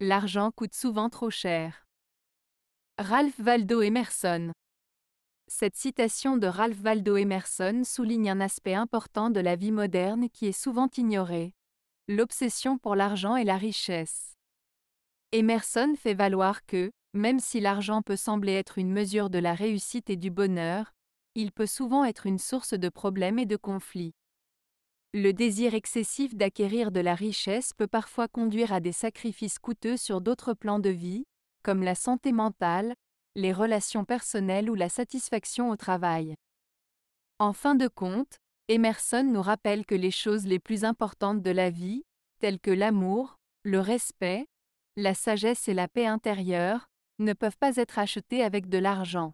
L'argent coûte souvent trop cher. Ralph Waldo Emerson Cette citation de Ralph Waldo Emerson souligne un aspect important de la vie moderne qui est souvent ignoré. L'obsession pour l'argent et la richesse. Emerson fait valoir que, même si l'argent peut sembler être une mesure de la réussite et du bonheur, il peut souvent être une source de problèmes et de conflits. Le désir excessif d'acquérir de la richesse peut parfois conduire à des sacrifices coûteux sur d'autres plans de vie, comme la santé mentale, les relations personnelles ou la satisfaction au travail. En fin de compte, Emerson nous rappelle que les choses les plus importantes de la vie, telles que l'amour, le respect, la sagesse et la paix intérieure, ne peuvent pas être achetées avec de l'argent.